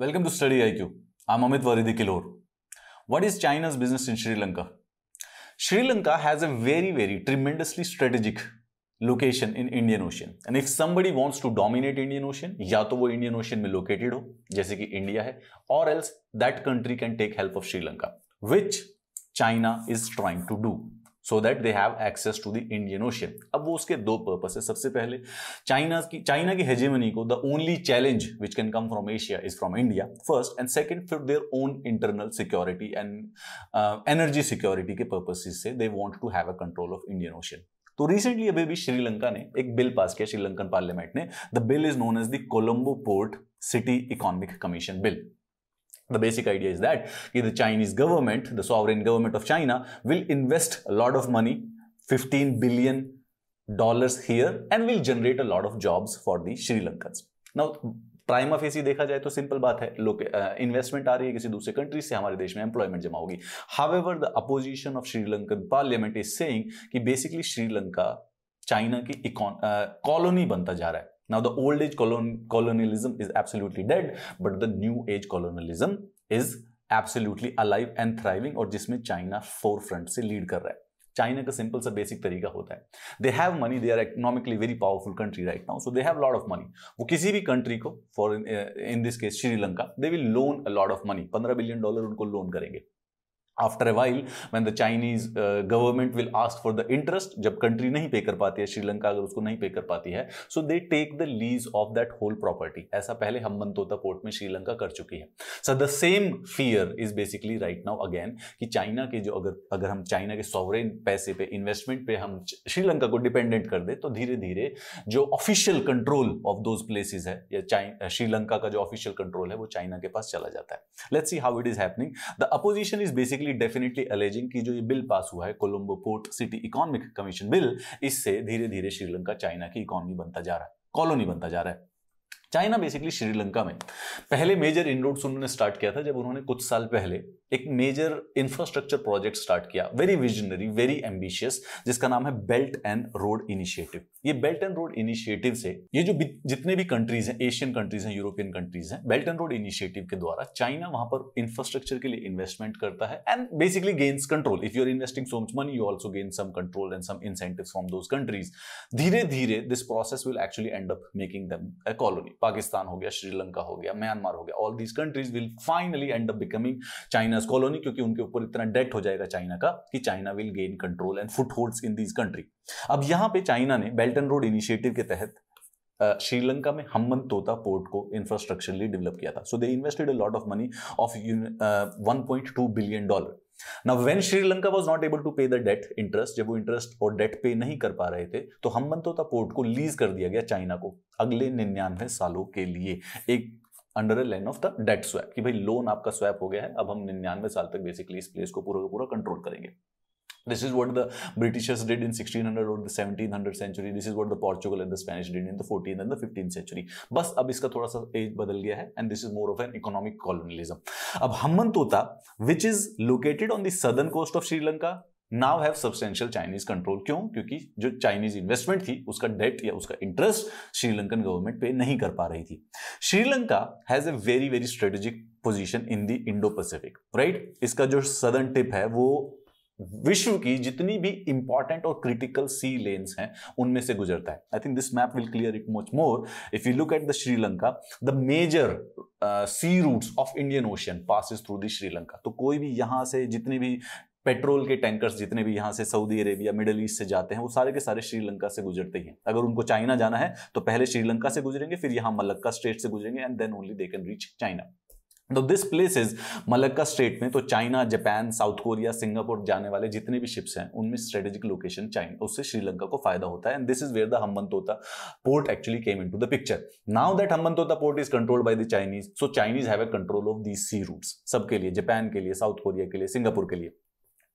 Welcome to study IQ I am Amit वरिदी Kilhor what is China's business in Sri Lanka Sri Lanka has a very very tremendously strategic location in Indian ocean and if somebody wants to dominate Indian ocean या तो वो Indian ocean में located हो जैसे कि India है और else that country can take help of Sri Lanka which China is trying to do so that they have access to the Indian ocean अब वो उसके दो पर्पस है सबसे पहले चाइना की चाइना की हेजेमनी को the only challenge which can come from Asia is from India first and second फिर their own internal security and energy security के पर्पसेज से they want to have a control of Indian ocean तो recently अभी भी श्रीलंका ने एक bill pass किया Sri Lankan parliament ने the bill is known as the Colombo port city economic commission bill The basic idea is that the Chinese government, the sovereign government of China, will invest a lot of money, 15 billion dollars here, and will generate a lot of jobs for the Sri Lankans. Now, prima facie देखा जाए तो simple बात है लोग investment आ रही है किसी दूसरे कंट्री से हमारे देश में एम्प्लॉयमेंट जमा होगी however the opposition of Sri Lankan parliament is saying कि बेसिकली श्रीलंका चाइना की कॉलोनी बनता जा रहा है Now, the old age colon colonialism is absolutely dead, but the new age colonialism is absolutely alive and thriving और जिसमें चाइना फोर फ्रंट से lead कर रहा है चाइना का सिंपल सा बेसिक तरीका होता है they have money they are economically very powerful country right now so they have lot of money वो किसी भी कंट्री को for in this case Sri Lanka they will loan a lot of money पंद्रह billion dollar उनको loan करेंगे after a while man the Chinese government will ask for the interest जब country नहीं pay कर पाती है श्रीलंका अगर उसको नहीं पे कर पाती है so they take the lease of that whole property ऐसा पहले हम मनतोता पोर्ट में श्रीलंका कर चुकी है so the same fear is basically right now again कि चाइना के जो अगर अगर हम चाइना के सॉवरेन पैसे पे इन्वेस्टमेंट पे हम श्रीलंका को डिपेंडेंट कर दे तो धीरे धीरे जो official control of those places है या श्रीलंका का जो ऑफिशियल कंट्रोल है वो चाइना के पास चला जाता है let's see how it is happening the opposition is basically economically definitely alleging कि जो ये बिल पास हुआ है Colombo port city economic commission bill इससे धीरे धीरे श्रीलंका चाइना की इकोनॉमी बनता जा रहा है कॉलोनी बनता जा रहा है चाइना बेसिकली श्रीलंका में पहले मेजर इनरोड्स उन्होंने स्टार्ट किया था जब उन्होंने कुछ साल पहले एक मेजर इंफ्रास्ट्रक्चर प्रोजेक्ट स्टार्ट किया वेरी विजनरी वेरी एम्बिशियस जिसका नाम है बेल्ट एंड रोड इनिशिएटिव ये बेल्ट एंड रोड इनिशिएटिव से ये जो जितने भी कंट्रीज हैं एशियन कंट्रीज हैं यूरोपियन कंट्रीज हैं बेल्ट एंड रोड इनिशिएटिव के द्वारा चाइना वहां पर इंफ्रास्ट्रक्चर के लिए इन्वेस्टमेंट करता है and basically gains control if you are investing so much money you also gain some control and some incentive from those countries धीरे धीरे this process will actually end up making them a colony Pakistan हो गया श्रीलंका हो गया Myanmar हो गया all these countries will finally end up becoming China's colony क्योंकि उनके ऊपर इतना डेट हो जाएगा चाइना का कि China will gain control and foothold in these country अब यहां पे चाइना ने बेल्ट एंड रोड इनिशिएटिव के तहत श्रीलंका में हमन तोता पोर्ट को इंफ्रास्ट्रक्चरली डेवलप किया था so they invested a lot of money of 1.2 billion dollar ना when Sri Lanka was not able to pay the debt interest जब वो इंटरेस्ट और डेट पे नहीं कर पा रहे थे तो हम हम्बनतोता पोर्ट को लीज कर दिया गया चाइना को अगले निन्यानवे सालों के लिए एक underline of the debt swap कि भाई लोन आपका स्वैप हो गया है अब हम निन्यानवे साल तक बेसिकली इस प्लेस को पूरा का पूरा कंट्रोल करेंगे This is what the Britishers did in 1600 or the 1700 century. This is what the Portugal and the Spanish did in the 14th and the 15th century. बस अब इसका थोड़ा सा age बदल गया है and this is more of an economic colonialism. अब Hambantota, which is located on the southern coast of Sri Lanka, now have substantial Chinese control क्यों क्योंकि जो चाइनीज इन्वेस्टमेंट थी उसका डेप्ट या उसका इंटरेस्ट श्रीलंकन गवर्नमेंट पे नहीं कर पा रही थी Sri Lanka has a very very strategic position in the Indo Pacific right इसका जो सदर्न टिप है वो विश्व की जितनी भी इंपॉर्टेंट और क्रिटिकल सी लेन्स हैं उनमें से गुजरता है I think this map will clear it much more if you look at the Sri Lanka the major sea routes of Indian ocean passes through the Sri Lanka तो कोई भी यहां से जितने भी पेट्रोल के टैंकर्स जितने भी यहाँ से सऊदी अरेबिया मिडल ईस्ट से जाते हैं वो सारे के सारे श्रीलंका से गुजरते ही हैं अगर उनको चाइना जाना है तो पहले श्रीलंका से गुजरेंगे फिर यहाँ मलक्का स्टेट से गुजरेंगे and then only they can reach China तो दिस इज मलक्का स्टेट में तो China Japan South Korea Singapore जाने वाले जितने भी शिप्स हैं उनमें स्ट्रेटेजिक लोकेशन चाइना उससे श्रीलंका को फायदा होता है and this is where the Hambantota port actually came into the picture now that Hambantota port is controlled by the Chinese so Chinese have a control of these sea routes सबके लिए Japan के लिए south Korea के लिए Singapore के लिए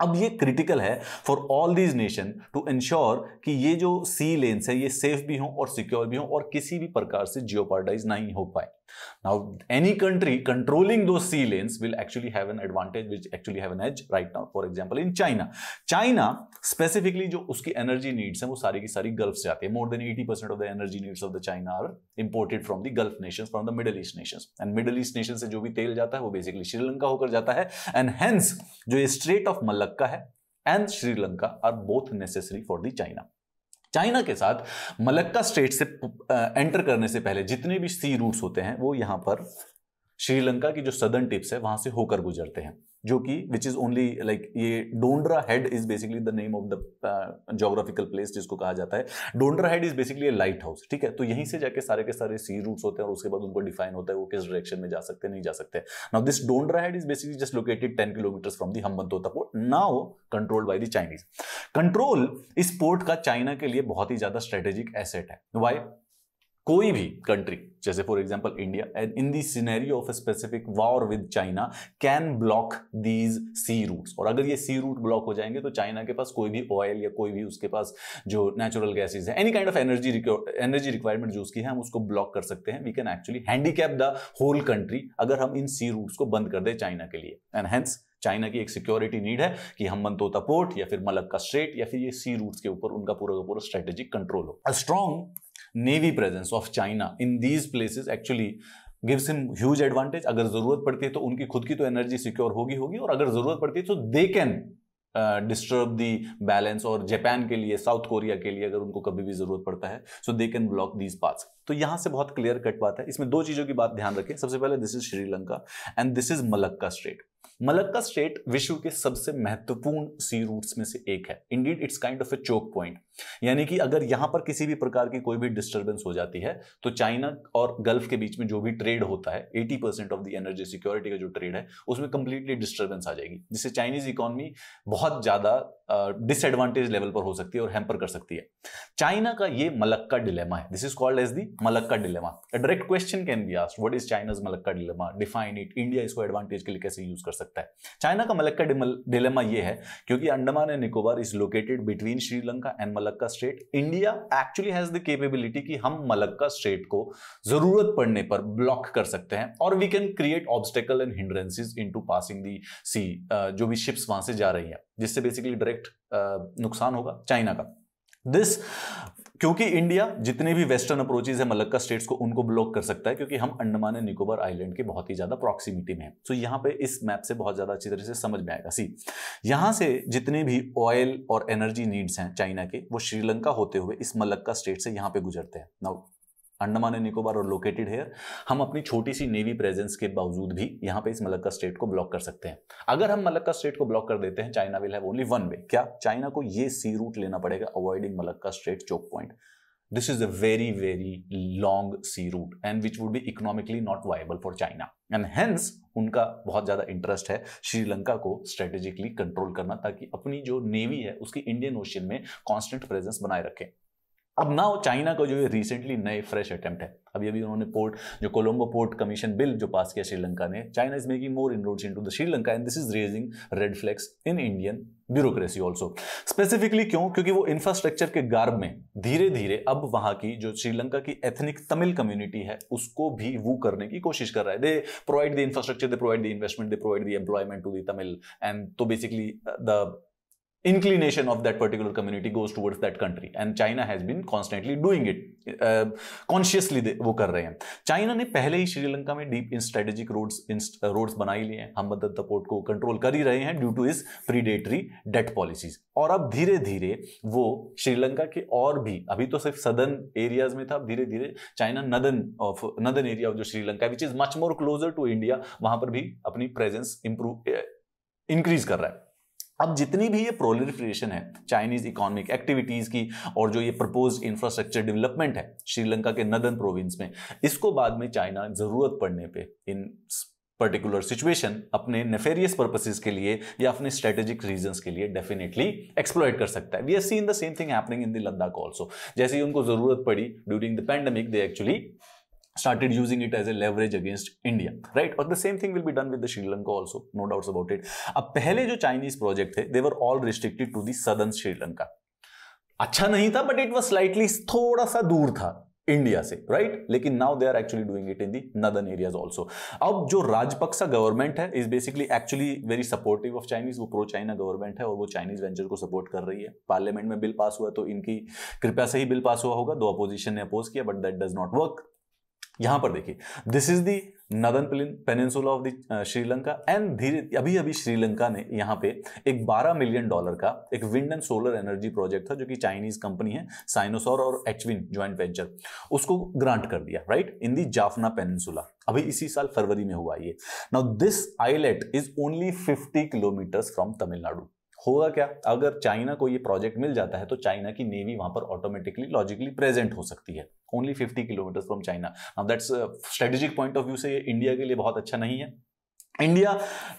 अब ये क्रिटिकल है for all these nation to ensure कि ये जो सी लेन्स है ये सेफ भी हों और सिक्योर भी हों और किसी भी प्रकार से जियोपार्टाइज नहीं हो पाए Now, any country controlling those sea lanes will actually have an advantage, which actually have an edge right now. For example, in China. China specifically जो उसकी energy needs हैं वो सारी की सारी Gulf से आती है. More than 80% of the energy needs of the China are imported from the Gulf nations, from the Middle East nations. And Middle East nations से जो भी तेल जाता है वो basically sri lanka होकर जाता है. And hence जो Strait of Malacca है and Sri Lanka are both necessary for the China. China के साथ मलक्का स्टेट से एंटर करने से पहले जितने भी सी रूट्स होते हैं वो यहां पर श्रीलंका की जो सदर्न टिप्स है वहां से होकर गुजरते हैं जो कि विच इज ओनली लाइक ये Dondra head is basically the name of the geographical place जिसको कहा जाता है Dondra head is basically lighthouse ठीक है तो यहीं से जाके सारे के सारे सी रूट्स होते हैं और उसके बाद उनको डिफाइन होता है वो किस डायरेक्शन में जा सकते हैं नहीं जा सकते now this Dondra head is basically just located ten kilometer from the Hambantota port now controlled by the Chinese control इस पोर्ट का चाइना के लिए बहुत ही ज्यादा स्ट्रेटेजिक एसेट है वाई कोई भी कंट्री जैसे for example India and in the scenario of specific war with China can block these sea routes और अगर ये सी रूट ब्लॉक हो जाएंगे तो चाइना के पास कोई भी ऑयल या कोई भी उसके पास जो नेचुरल गैसेज है any kind of energy energy requirement जो उसकी है हम उसको ब्लॉक कर सकते हैं we can actually handicap the whole country अगर हम इन सी रूट्स को बंद कर दें चाइना के लिए एंड हेंस चाइना की एक सिक्योरिटी नीड है कि हम मनतोता पोर्ट या फिर मलक्का स्ट्रेट या फिर ये सी रूट्स के ऊपर उनका पूरा का पूरा स्ट्रेटेजिक कंट्रोल हो a strong navy presence of China in these places actually gives him huge advantage अगर जरूरत पड़ती है तो उनकी खुद की तो एनर्जी सिक्योर होगी होगी और अगर जरूरत पड़ती है तो they can disturb the balance और जापान के लिए साउथ कोरिया के लिए अगर उनको कभी भी जरूरत पड़ता है so they can block these parts तो यहां से बहुत क्लियर कट बात है इसमें दो चीजों की बात ध्यान रखें सबसे पहले this is Sri Lanka and this is Malacca strait Malacca strait विश्व के सबसे महत्वपूर्ण सी रूट्स में से एक है indeed it's kind of a choke point यानी कि अगर यहां पर किसी भी प्रकार की कोई भी डिस्टर्बेंस हो जाती है तो चाइना और गल्फ के बीच में जो भी ट्रेड होता है 80 percent of the energy security का जो ट्रेड है उसमें कंप्लीटली डिस्टर्बेंस आ जाएगी जिससे चाइनीज इकोनॉमी बहुत ज्यादा डिसएडवांटेज लेवल पर हो सकती है और हैम्पर कर सकती है चाइना का ये मलक्का डिलेमा है this is called as the Malacca dilemma direct question can be asked what is China's Malacca dilemma define it India इसको एडवांटेज के लिए कैसे यूज कर सकता है चाइना का मलक्का डिलेमा ये है क्योंकि Andaman and Nicobar is located between Sri Lanka and Malacca strait India actually has the capability कि हम मलक्का स्टेट को जरूरत पड़ने पर ब्लॉक कर सकते हैं और we can create obstacle and in to passing the sea जो भी शिप्स वहां से जा रही हैं जिससे बेसिकली डायरेक्ट नुकसान होगा चाइना का दिस क्योंकि इंडिया जितने भी वेस्टर्न अप्रोचेज है मलक्का स्टेट्स को उनको ब्लॉक कर सकता है क्योंकि हम अंडमान एंड निकोबार आइलैंड के बहुत ही ज्यादा प्रॉक्सिमिटी में है सो यहाँ पे इस मैप से बहुत ज्यादा अच्छी तरह से समझ में आएगा सी यहाँ से जितने भी ऑयल और एनर्जी नीड्स हैं चाइना के वो श्रीलंका होते हुए इस मलक्का स्टेट से यहाँ पे गुजरते हैं नाउ अंडमान एंड निकोबार और लोकेटेड हेयर हम अपनी छोटी सी नेवी प्रेजेंस के बावजूद भी यहाँ पे इस मलक्का स्टेट को ब्लॉक कर सकते हैं अगर हम मलक्का स्टेट को ब्लॉक कर देते हैं China will have only one way क्या चाइना को ये सी रूट लेना पड़ेगा avoiding Malacca strait choke point this is a very very long sea route and which would be economically not viable for China and hence उनका बहुत ज़्यादा interest है श्रीलंका को स्ट्रेटेजिकली कंट्रोल करना ताकि अपनी जो नेवी है उसकी इंडियन ओशियन में कॉन्स्टेंट प्रेजेंस बनाए रखें अब ना हो चाइना का जो है रिसेंटली नए फ्रेश अटेम्प्ट है अभी अभी उन्होंने पोर्ट जो कोलंबो पोर्ट कमीशन बिल जो पास किया श्रीलंका ने China is making more inroads into the Sri Lanka and this is raising red flags in Indian bureaucracy also specifically क्यों क्योंकि वो इंफ्रास्ट्रक्चर के गार्ब में धीरे धीरे अब वहां की जो श्रीलंका की एथनिक तमिल कम्युनिटी है उसको भी वो करने की कोशिश कर रहा है they provide the infrastructure they provide the investment they provide the employment to the Tamil and तो basically the uh, inclination of that particular community goes towards that country and china has been constantly doing it consciously uh, वो कर रहे हैं China ने पहले ही श्रीलंका में deep in strategic roads roads बना ही लिए हैं हम मदद पोर्ट को कंट्रोल कर ही रहे हैं ड्यू टू इस प्रीडेटरी डेट पॉलिसीज और अब धीरे धीरे वो श्रीलंका के और भी अभी तो सिर्फ सदन एरियाज में था अब धीरे धीरे China northern of northern area of जो Sri Lanka which is much more closer to India वहां पर भी अपनी प्रेजेंस इंप्रूव इंक्रीज कर रहा है अब जितनी भी ये प्रोलिफ्रेशन है चाइनीज इकोनॉमिक एक्टिविटीज की और जो ये प्रपोज इंफ्रास्ट्रक्चर डेवलपमेंट है श्रीलंका के नदन प्रोविंस में इसको बाद में चाइना जरूरत पड़ने पे इन पर्टिकुलर सिचुएशन अपने नेफेरियस पर्पसेस के लिए या अपने स्ट्रेटेजिक रीजंस के लिए डेफिनेटली एक्सप्लोइट कर सकता है we have seen the same thing happening in the Ladakh also जैसे ही उनको जरूरत पड़ी during the pandemic they actually started using it as a leverage against India, right? Or the same thing will be done with the Sri Lanka also, no doubts about it. अब पहले जो Chinese project थे, they were all restricted to the southern Sri Lanka. अच्छा नहीं था, but it was slightly थोड़ा सा दूर था इंडिया से राइट right? लेकिन now they are actually doing it in the northern areas also अब जो राजपक्सा गवर्नमेंट है is basically actually very supportive of Chinese वो प्रो चाइना गवर्नमेंट है और वो चाइनीज वेंचर को सपोर्ट कर रही है पार्लियामेंट में बिल पास हुआ तो इनकी कृपया से ही बिल पास हुआ होगा दो अपोजिशन ने अपोज किया but that does not work यहां पर देखिए this is the northern peninsula of the Sri Lanka and धीरे अभी अभी श्रीलंका ने यहाँ पे एक 12 मिलियन डॉलर का एक wind and solar energy project था जो कि चाइनीज कंपनी है साइनोसोर और एचविन ज्वाइंट वेंचर उसको ग्रांट कर दिया right in the Jaffna peninsula अभी इसी साल फरवरी में हुआ ये now this islet is only 50 kilometres from Tamil Nadu होगा क्या अगर चाइना को ये प्रोजेक्ट मिल जाता है तो चाइना की नेवी वहां पर ऑटोमेटिकली लॉजिकली प्रेजेंट हो सकती है only fifty kilometre from China that's strategic point of view से ये इंडिया के लिए बहुत अच्छा नहीं है India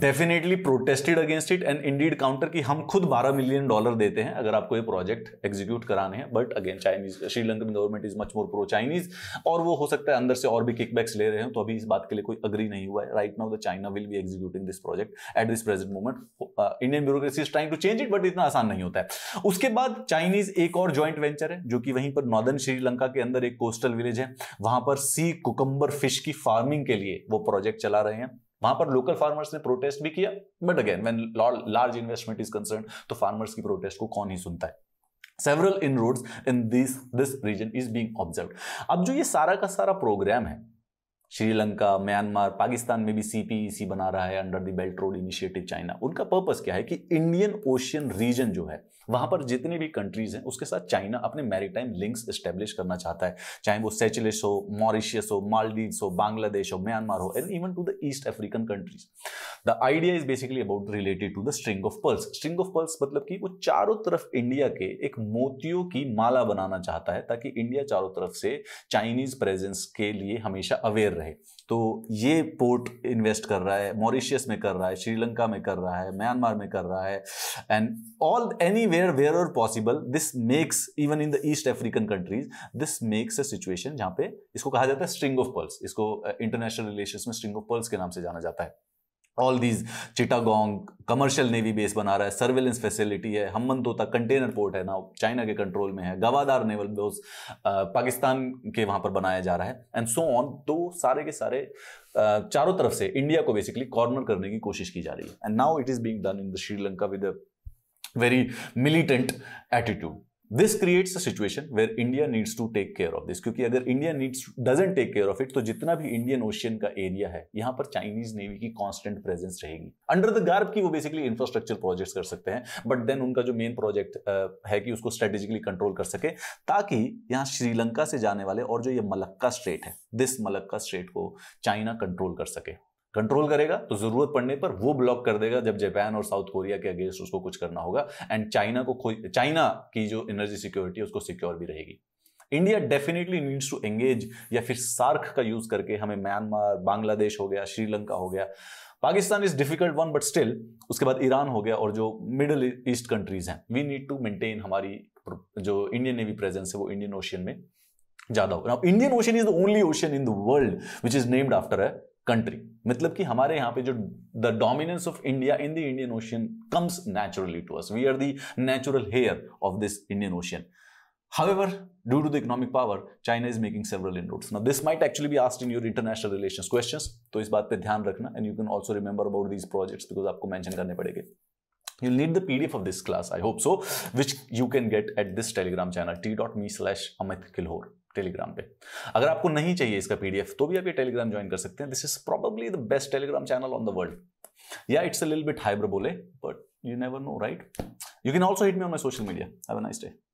definitely protested against it and indeed counter कि हम खुद 12 मिलियन डॉलर देते हैं अगर आपको ये प्रोजेक्ट एग्जीक्यूट कराने हैं but again Chinese Sri Lankan government is much more pro Chinese और वो हो सकता है अंदर से और भी किकबैक्स ले रहे हैं तो अभी इस बात के लिए कोई अग्री नहीं हुआ है right now the China will be executing this project at this present moment Indian bureaucracy is trying to change it but इतना आसान नहीं होता है उसके बाद चाइनीज एक और ज्वाइंट वेंचर है जो कि वहीं पर नॉर्दर्न श्रीलंका के अंदर एक कोस्टल विलेज है वहां पर सी कुकम्बर फिश की फार्मिंग के लिए वो प्रोजेक्ट चला रहे हैं वहां पर लोकल फार्मर्स ने प्रोटेस्ट भी किया but again when large investment is concern तो फार्मर्स की प्रोटेस्ट को कौन ही सुनता है several in roads in this this region is being observe अब जो ये सारा का सारा प्रोग्राम है श्रीलंका म्यांमार पाकिस्तान में भी सीपीईसी e बना रहा है under the belt road initiative China उनका पर्पस क्या है कि इंडियन ओशियन रीजन जो है वहां पर जितने भी कंट्रीज हैं उसके साथ चाइना अपने मैरिटाइम लिंक्स स्टेब्लिश करना चाहता है चाहे वो सेचलिस हो मॉरिशियस हो मालदीव हो बांग्लादेश हो म्यांमार हो and even to the east African countries the idea is basically about related to the string of pearls string of pearls मतलब कि वो चारों तरफ इंडिया के एक मोतियों की माला बनाना चाहता है ताकि इंडिया चारों तरफ से चाइनीज प्रेजेंस के लिए हमेशा अवेयर रहे तो ये पोर्ट इन्वेस्ट कर रहा है मॉरिशियस में कर रहा है श्रीलंका में कर रहा है म्यांमार में कर रहा है and all anywhere where और possible this makes even in the east African countries this makes a situation जहाँ पे इसको कहा जाता है स्ट्रिंग ऑफ पर्ल्स इसको इंटरनेशनल uh, रिलेशन में स्ट्रिंग ऑफ पर्ल्स के नाम से जाना जाता है all these Chittagong commercial navy base बना रहा है सर्वेलेंस फैसिलिटी है हम्मन तोता कंटेनर पोर्ट है ना चाइना के कंट्रोल में है गवादार नेवल बेस पाकिस्तान के वहां पर बनाया जा रहा है एंड सो ऑन दो सारे के सारे चारों तरफ से इंडिया को बेसिकली कॉर्नर करने की कोशिश की जा रही है and now it is being done in the Sri Lanka with very militant attitude this creates a situation where India needs to take care of this क्योंकि अगर India needs doesn't take care of it तो जितना भी Indian ocean का area है यहाँ पर Chinese navy की कॉन्स्टेंट प्रेजेंस रहेगी अंडर द गार्ब की वो बेसिकली इंफ्रास्ट्रक्चर प्रोजेक्ट कर सकते हैं बट देन उनका जो मेन प्रोजेक्ट है कि उसको स्ट्रेटेजिकली कंट्रोल कर सके ताकि यहाँ श्रीलंका से जाने वाले और जो ये मलक्का स्ट्रेट है दिस मलक्का स्ट्रेट को चाइना कंट्रोल कर सके कंट्रोल करेगा तो जरूरत पड़ने पर वो ब्लॉक कर देगा जब जापान और साउथ कोरिया के अगेंस्ट उसको कुछ करना होगा एंड चाइना को चाइना की जो एनर्जी सिक्योरिटी है उसको सिक्योर भी रहेगी India definitely needs to engage या फिर सार्क का यूज करके हमें म्यांमार बांग्लादेश हो गया श्रीलंका हो गया Pakistan is difficult one but still उसके बाद ईरान हो गया और जो मिडल ईस्ट कंट्रीज हैं वी नीड टू मेंटेन हमारी जो इंडियन नेवी प्रेजेंस है वो इंडियन ओशियन में ज्यादा हो Indian ocean is the only ocean in the world which is named after a country मतलब कि हमारे यहाँ पे जो the dominance of India in the Indian ocean comes naturally to us we are the natural heir of this Indian ocean However, due to the economic power, China is making several inroads. Now, this might actually be asked in your international relations questions. So, इस बात पे ध्यान रखना and you can also remember about these projects because आपको mention करने पड़ेंगे. You'll need the PDF of this class, I hope so, which you can get at this Telegram channel t.me slash Amit Kilhore. Telegram पे अगर आपको नहीं चाहिए इसका PDF तो भी आप ये टेलीग्राम ज्वाइन कर सकते हैं this is probably the best Telegram channel on the world या it's a lil bit bold but you never know right you can also hit me on my social media have a nice day